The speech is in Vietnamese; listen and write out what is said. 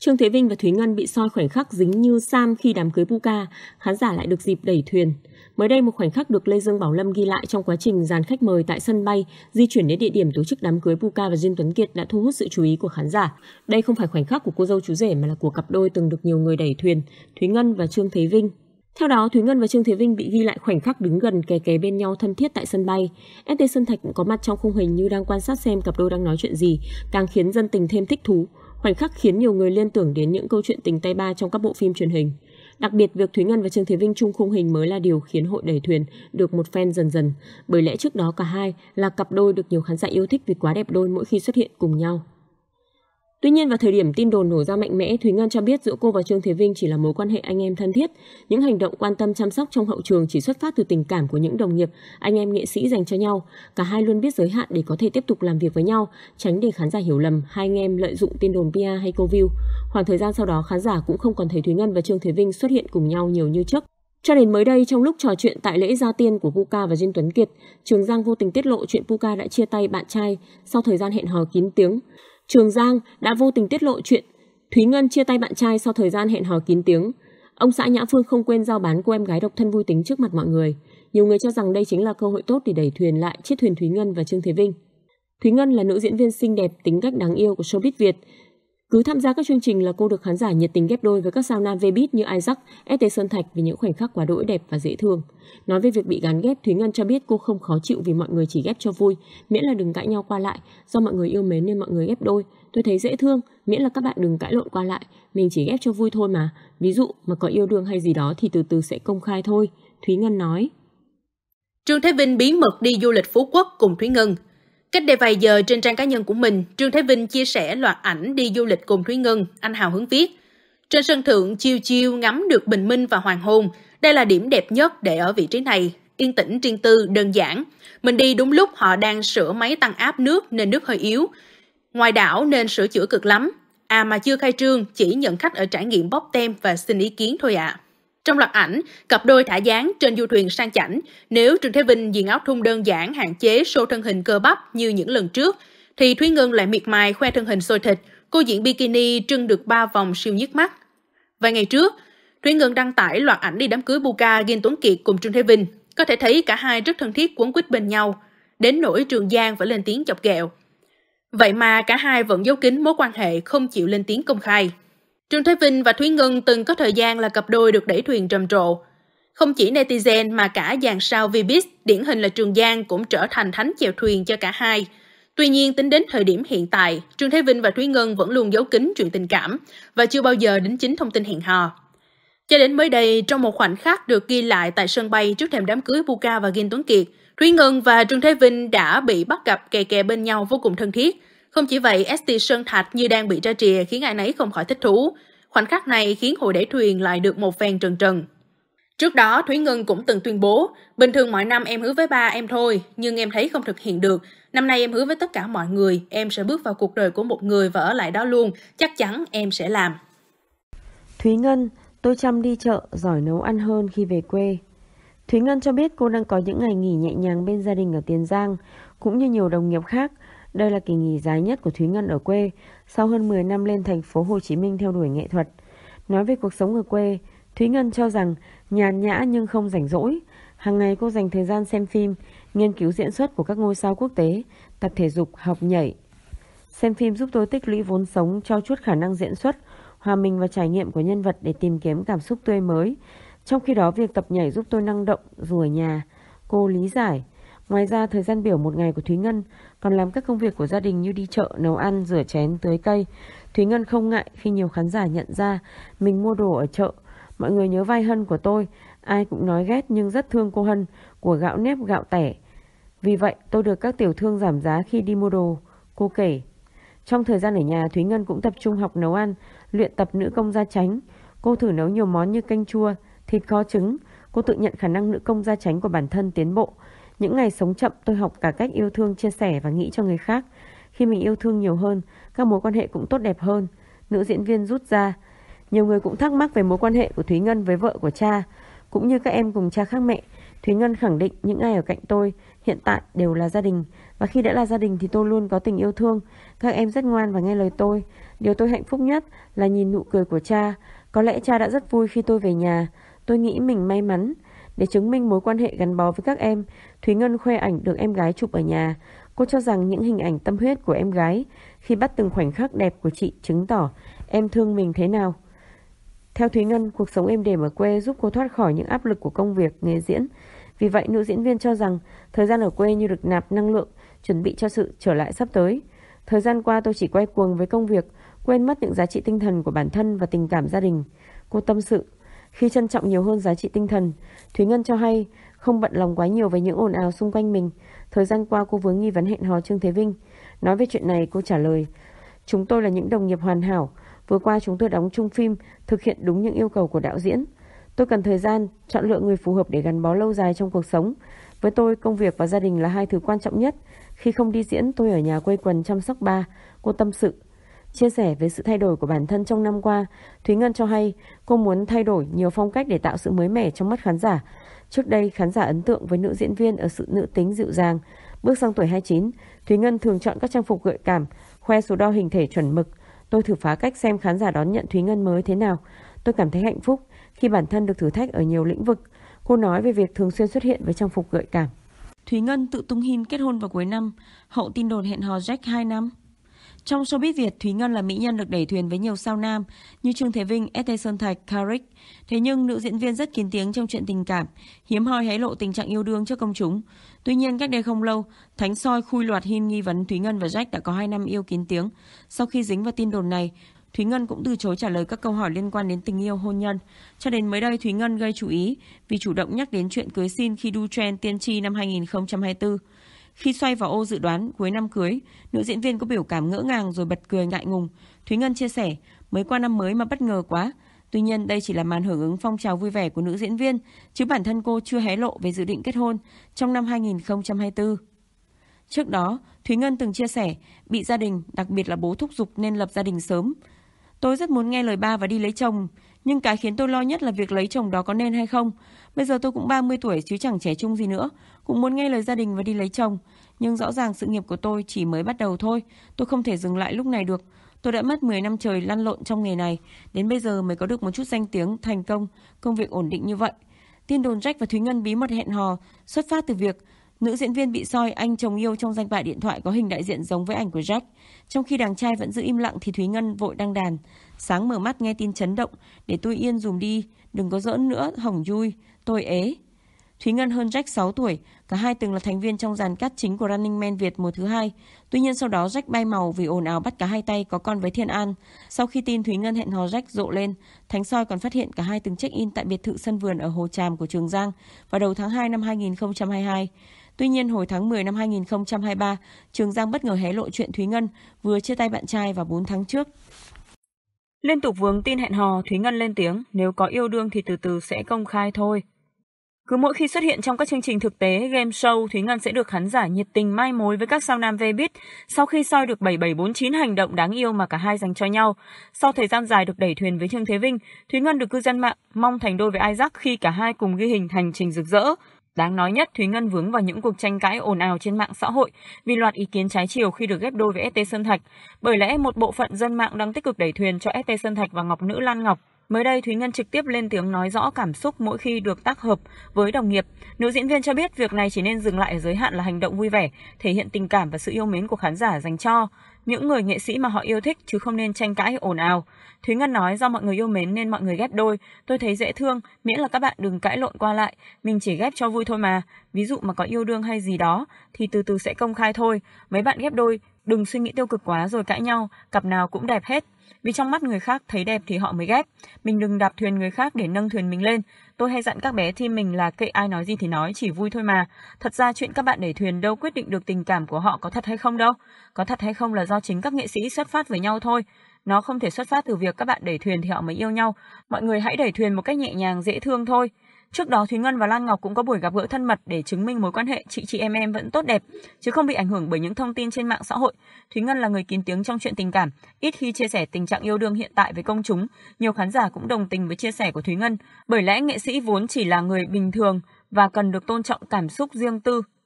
Trương Thế Vinh và Thúy Ngân bị soi khoảnh khắc dính như Sam khi đám cưới Buka, khán giả lại được dịp đẩy thuyền. Mới đây một khoảnh khắc được Lê Dương Bảo Lâm ghi lại trong quá trình dàn khách mời tại sân bay di chuyển đến địa điểm tổ chức đám cưới Buka và Diên Tuấn Kiệt đã thu hút sự chú ý của khán giả. Đây không phải khoảnh khắc của cô dâu chú rể mà là của cặp đôi từng được nhiều người đẩy thuyền, Thúy Ngân và Trương Thế Vinh. Theo đó, Thúy Ngân và Trương Thế Vinh bị ghi lại khoảnh khắc đứng gần kề kề bên nhau thân thiết tại sân bay. ST Sơn Thạch cũng có mặt trong khung hình như đang quan sát xem cặp đôi đang nói chuyện gì, càng khiến dân tình thêm thích thú. Khoảnh khắc khiến nhiều người liên tưởng đến những câu chuyện tình tay ba trong các bộ phim truyền hình. Đặc biệt, việc Thúy Ngân và Trương Thế Vinh chung khung hình mới là điều khiến hội đẩy thuyền được một fan dần dần, bởi lẽ trước đó cả hai là cặp đôi được nhiều khán giả yêu thích vì quá đẹp đôi mỗi khi xuất hiện cùng nhau. Tuy nhiên vào thời điểm tin đồn nổ ra mạnh mẽ, Thúy Ngân cho biết giữa cô và Trương Thế Vinh chỉ là mối quan hệ anh em thân thiết. Những hành động quan tâm chăm sóc trong hậu trường chỉ xuất phát từ tình cảm của những đồng nghiệp, anh em nghệ sĩ dành cho nhau. Cả hai luôn biết giới hạn để có thể tiếp tục làm việc với nhau, tránh để khán giả hiểu lầm hai anh em lợi dụng tin đồn PR hay câu view. Khoảng thời gian sau đó khán giả cũng không còn thấy Thúy Ngân và Trương Thế Vinh xuất hiện cùng nhau nhiều như trước. Cho đến mới đây, trong lúc trò chuyện tại lễ gia tiên của Puka và duyên Tuấn Kiệt, Trường Giang vô tình tiết lộ chuyện Puka đã chia tay bạn trai sau thời gian hẹn hò kín tiếng. Trường Giang đã vô tình tiết lộ chuyện Thúy Ngân chia tay bạn trai sau thời gian hẹn hò kín tiếng. Ông xã Nhã Phương không quên giao bán cô em gái độc thân vui tính trước mặt mọi người. Nhiều người cho rằng đây chính là cơ hội tốt để đẩy thuyền lại chiếc thuyền Thúy Ngân và Trương Thế Vinh. Thúy Ngân là nữ diễn viên xinh đẹp, tính cách đáng yêu của showbiz Việt. Cứ tham gia các chương trình là cô được khán giả nhiệt tình ghép đôi với các sao nam Vbiz như Isaac, ST Sơn Thạch vì những khoảnh khắc quá đỗi đẹp và dễ thương. Nói về việc bị gán ghép, Thúy Ngân cho biết cô không khó chịu vì mọi người chỉ ghép cho vui, miễn là đừng cãi nhau qua lại, do mọi người yêu mến nên mọi người ghép đôi. Tôi thấy dễ thương, miễn là các bạn đừng cãi lộn qua lại, mình chỉ ghép cho vui thôi mà. Ví dụ mà có yêu đương hay gì đó thì từ từ sẽ công khai thôi, Thúy Ngân nói. Trương Thế Vinh bí mật đi du lịch Phú Quốc cùng Thúy Ngân, Cách đây vài giờ trên trang cá nhân của mình, Trương Thái Vinh chia sẻ loạt ảnh đi du lịch cùng Thúy Ngân, anh hào hứng viết. Trên sân thượng chiêu chiêu ngắm được bình minh và hoàng hôn, đây là điểm đẹp nhất để ở vị trí này, yên tĩnh riêng tư, đơn giản. Mình đi đúng lúc họ đang sửa máy tăng áp nước nên nước hơi yếu. Ngoài đảo nên sửa chữa cực lắm. À mà chưa khai trương, chỉ nhận khách ở trải nghiệm bóc tem và xin ý kiến thôi ạ. À. Trong loạt ảnh, cặp đôi thả dáng trên du thuyền sang chảnh, nếu Trương Thế Vinh diện áo thun đơn giản hạn chế show thân hình cơ bắp như những lần trước, thì Thúy Ngân lại miệt mài khoe thân hình sôi thịt, cô diện bikini trưng được 3 vòng siêu nhức mắt. Vài ngày trước, Thúy Ngân đăng tải loạt ảnh đi đám cưới Buka Ghiên Tuấn Kiệt cùng Trương Thế Vinh. Có thể thấy cả hai rất thân thiết quấn quýt bên nhau, đến nỗi Trường Giang phải lên tiếng chọc ghẹo. Vậy mà cả hai vẫn giấu kín mối quan hệ không chịu lên tiếng công khai. Trương Thế Vinh và Thúy Ngân từng có thời gian là cặp đôi được đẩy thuyền trầm trộ. Không chỉ netizen mà cả dàn sao Vbiz, điển hình là Trường Giang cũng trở thành thánh chèo thuyền cho cả hai. Tuy nhiên, tính đến thời điểm hiện tại, Trương Thế Vinh và Thúy Ngân vẫn luôn giấu kín chuyện tình cảm và chưa bao giờ đính chính thông tin hẹn hò. Cho đến mới đây, trong một khoảnh khắc được ghi lại tại sân bay trước thềm đám cưới Buka và Gin Tuấn Kiệt, Thúy Ngân và Trương Thế Vinh đã bị bắt gặp kè kè bên nhau vô cùng thân thiết. Không chỉ vậy, ST Sơn Thạch như đang bị ra trìa khiến ai nấy không khỏi thích thú. Khoảnh khắc này khiến hội đẩy thuyền lại được một phen trần trần. Trước đó, Thúy Ngân cũng từng tuyên bố, bình thường mọi năm em hứa với ba em thôi, nhưng em thấy không thực hiện được. Năm nay em hứa với tất cả mọi người, em sẽ bước vào cuộc đời của một người và ở lại đó luôn, chắc chắn em sẽ làm. Thúy Ngân, tôi chăm đi chợ, giỏi nấu ăn hơn khi về quê. Thúy Ngân cho biết cô đang có những ngày nghỉ nhẹ nhàng bên gia đình ở Tiền Giang, cũng như nhiều đồng nghiệp khác, đây là kỳ nghỉ dài nhất của Thúy Ngân ở quê, sau hơn 10 năm lên thành phố Hồ Chí Minh theo đuổi nghệ thuật. Nói về cuộc sống ở quê, Thúy Ngân cho rằng nhàn nhã nhưng không rảnh rỗi. Hàng ngày cô dành thời gian xem phim, nghiên cứu diễn xuất của các ngôi sao quốc tế, tập thể dục, học nhảy. Xem phim giúp tôi tích lũy vốn sống cho chút khả năng diễn xuất, hòa mình vào trải nghiệm của nhân vật để tìm kiếm cảm xúc tươi mới. Trong khi đó, việc tập nhảy giúp tôi năng động dù ở nhà. Cô lý giải, Ngoài ra, thời gian biểu một ngày của Thúy Ngân còn làm các công việc của gia đình như đi chợ, nấu ăn, rửa chén, tưới cây. Thúy Ngân không ngại khi nhiều khán giả nhận ra mình mua đồ ở chợ. Mọi người nhớ vai Hân của tôi, ai cũng nói ghét nhưng rất thương cô Hân của gạo nếp gạo tẻ. Vì vậy, tôi được các tiểu thương giảm giá khi đi mua đồ. Cô kể, trong thời gian ở nhà, Thúy Ngân cũng tập trung học nấu ăn, luyện tập nữ công gia tránh. Cô thử nấu nhiều món như canh chua, thịt kho trứng. Cô tự nhận khả năng nữ công gia tránh của bản thân tiến bộ. Những ngày sống chậm tôi học cả cách yêu thương, chia sẻ và nghĩ cho người khác. Khi mình yêu thương nhiều hơn, các mối quan hệ cũng tốt đẹp hơn. Nữ diễn viên rút ra. Nhiều người cũng thắc mắc về mối quan hệ của Thúy Ngân với vợ của cha. Cũng như các em cùng cha khác mẹ, Thúy Ngân khẳng định những ai ở cạnh tôi hiện tại đều là gia đình. Và khi đã là gia đình thì tôi luôn có tình yêu thương. Các em rất ngoan và nghe lời tôi. Điều tôi hạnh phúc nhất là nhìn nụ cười của cha. Có lẽ cha đã rất vui khi tôi về nhà. Tôi nghĩ mình may mắn. Để chứng minh mối quan hệ gắn bó với các em, Thúy Ngân khoe ảnh được em gái chụp ở nhà. Cô cho rằng những hình ảnh tâm huyết của em gái khi bắt từng khoảnh khắc đẹp của chị chứng tỏ em thương mình thế nào. Theo Thúy Ngân, cuộc sống êm đềm ở quê giúp cô thoát khỏi những áp lực của công việc, nghề diễn. Vì vậy, nữ diễn viên cho rằng thời gian ở quê như được nạp năng lượng, chuẩn bị cho sự trở lại sắp tới. Thời gian qua tôi chỉ quay cuồng với công việc, quên mất những giá trị tinh thần của bản thân và tình cảm gia đình. Cô tâm sự, khi trân trọng nhiều hơn giá trị tinh thần, Thúy Ngân cho hay không bận lòng quá nhiều về những ồn ào xung quanh mình. Thời gian qua cô vướng nghi vấn hẹn hò Trương Thế Vinh. Nói về chuyện này cô trả lời, chúng tôi là những đồng nghiệp hoàn hảo. Vừa qua chúng tôi đóng chung phim, thực hiện đúng những yêu cầu của đạo diễn. Tôi cần thời gian, chọn lựa người phù hợp để gắn bó lâu dài trong cuộc sống. Với tôi, công việc và gia đình là hai thứ quan trọng nhất. Khi không đi diễn, tôi ở nhà quây quần chăm sóc ba. Cô tâm sự, Chia sẻ về sự thay đổi của bản thân trong năm qua, Thúy Ngân cho hay cô muốn thay đổi nhiều phong cách để tạo sự mới mẻ trong mắt khán giả. Trước đây, khán giả ấn tượng với nữ diễn viên ở sự nữ tính dịu dàng. Bước sang tuổi 29, Thúy Ngân thường chọn các trang phục gợi cảm, khoe số đo hình thể chuẩn mực. Tôi thử phá cách xem khán giả đón nhận Thúy Ngân mới thế nào. Tôi cảm thấy hạnh phúc khi bản thân được thử thách ở nhiều lĩnh vực. Cô nói về việc thường xuyên xuất hiện với trang phục gợi cảm. Thúy Ngân tự tung hin kết hôn vào cuối năm, hậu tin đồn hẹn hò Jack 2 năm. Trong showbiz Việt, Thúy Ngân là mỹ nhân được đẩy thuyền với nhiều sao nam như Trương Thế Vinh, ST Sơn Thạch, Karik. Thế nhưng nữ diễn viên rất kín tiếng trong chuyện tình cảm, hiếm hoi hé lộ tình trạng yêu đương trước công chúng. Tuy nhiên cách đây không lâu, Thánh Soi khui loạt hin nghi vấn Thúy Ngân và Jack đã có 2 năm yêu kín tiếng. Sau khi dính vào tin đồn này, Thúy Ngân cũng từ chối trả lời các câu hỏi liên quan đến tình yêu hôn nhân. Cho đến mới đây, Thúy Ngân gây chú ý vì chủ động nhắc đến chuyện cưới xin khi đu trend tiên tri năm 2024. Khi xoay vào ô dự đoán cuối năm cưới, nữ diễn viên có biểu cảm ngỡ ngàng rồi bật cười ngại ngùng. Thúy Ngân chia sẻ, mới qua năm mới mà bất ngờ quá. Tuy nhiên đây chỉ là màn hưởng ứng phong trào vui vẻ của nữ diễn viên, chứ bản thân cô chưa hé lộ về dự định kết hôn trong năm 2024. Trước đó, Thúy Ngân từng chia sẻ bị gia đình, đặc biệt là bố thúc giục nên lập gia đình sớm. Tôi rất muốn nghe lời ba và đi lấy chồng, nhưng cái khiến tôi lo nhất là việc lấy chồng đó có nên hay không. Bây giờ tôi cũng 30 tuổi chứ chẳng trẻ trung gì nữa, cũng muốn nghe lời gia đình và đi lấy chồng. Nhưng rõ ràng sự nghiệp của tôi chỉ mới bắt đầu thôi, tôi không thể dừng lại lúc này được. Tôi đã mất 10 năm trời lăn lộn trong nghề này, đến bây giờ mới có được một chút danh tiếng, thành công, công việc ổn định như vậy. Tin đồn Jack và Thúy Ngân bí mật hẹn hò xuất phát từ việc Nữ diễn viên bị soi anh chồng yêu trong danh bạ điện thoại có hình đại diện giống với ảnh của Jack. Trong khi đàn trai vẫn giữ im lặng thì Thúy Ngân vội đăng đàn. Sáng mở mắt nghe tin chấn động, để tôi yên dùm đi, đừng có giỡn nữa, hỏng vui, tôi ế. Thúy Ngân hơn Jack 6 tuổi, cả hai từng là thành viên trong dàn cắt chính của Running Man Việt mùa thứ hai. Tuy nhiên sau đó Jack bay màu vì ồn ào bắt cả hai tay có con với Thiên An. Sau khi tin Thúy Ngân hẹn hò Jack rộ lên, Thánh Soi còn phát hiện cả hai từng check-in tại biệt thự sân vườn ở Hồ Tràm của Trường Giang vào đầu tháng 2 năm 2022. Tuy nhiên, hồi tháng 10 năm 2023, Trường Giang bất ngờ hé lộ chuyện Thúy Ngân vừa chia tay bạn trai vào 4 tháng trước. Liên tục vướng tin hẹn hò, Thúy Ngân lên tiếng, nếu có yêu đương thì từ từ sẽ công khai thôi. Cứ mỗi khi xuất hiện trong các chương trình thực tế, game show, Thúy Ngân sẽ được khán giả nhiệt tình mai mối với các sao nam vê biết sau khi soi được 7749 hành động đáng yêu mà cả hai dành cho nhau. Sau thời gian dài được đẩy thuyền với Trương Thế Vinh, Thúy Ngân được cư dân mạng mong thành đôi với Isaac khi cả hai cùng ghi hình hành trình rực rỡ. Đáng nói nhất, Thúy Ngân vướng vào những cuộc tranh cãi ồn ào trên mạng xã hội vì loạt ý kiến trái chiều khi được ghép đôi với ST Sơn Thạch. Bởi lẽ một bộ phận dân mạng đang tích cực đẩy thuyền cho ST Sơn Thạch và Ngọc Nữ Lan Ngọc. Mới đây, Thúy Ngân trực tiếp lên tiếng nói rõ cảm xúc mỗi khi được tác hợp với đồng nghiệp. Nữ diễn viên cho biết việc này chỉ nên dừng lại ở giới hạn là hành động vui vẻ, thể hiện tình cảm và sự yêu mến của khán giả dành cho những người nghệ sĩ mà họ yêu thích chứ không nên tranh cãi ồn ào. Thúy Ngân nói do mọi người yêu mến nên mọi người ghép đôi, tôi thấy dễ thương, miễn là các bạn đừng cãi lộn qua lại, mình chỉ ghép cho vui thôi mà. Ví dụ mà có yêu đương hay gì đó thì từ từ sẽ công khai thôi, mấy bạn ghép đôi đừng suy nghĩ tiêu cực quá rồi cãi nhau, cặp nào cũng đẹp hết. Vì trong mắt người khác thấy đẹp thì họ mới ghép Mình đừng đạp thuyền người khác để nâng thuyền mình lên. Tôi hay dặn các bé team mình là kệ ai nói gì thì nói, chỉ vui thôi mà. Thật ra chuyện các bạn đẩy thuyền đâu quyết định được tình cảm của họ có thật hay không đâu. Có thật hay không là do chính các nghệ sĩ xuất phát với nhau thôi. Nó không thể xuất phát từ việc các bạn đẩy thuyền thì họ mới yêu nhau. Mọi người hãy đẩy thuyền một cách nhẹ nhàng, dễ thương thôi. Trước đó Thúy Ngân và Lan Ngọc cũng có buổi gặp gỡ thân mật để chứng minh mối quan hệ chị chị em em vẫn tốt đẹp chứ không bị ảnh hưởng bởi những thông tin trên mạng xã hội. Thúy Ngân là người kín tiếng trong chuyện tình cảm, ít khi chia sẻ tình trạng yêu đương hiện tại với công chúng. Nhiều khán giả cũng đồng tình với chia sẻ của Thúy Ngân, bởi lẽ nghệ sĩ vốn chỉ là người bình thường và cần được tôn trọng cảm xúc riêng tư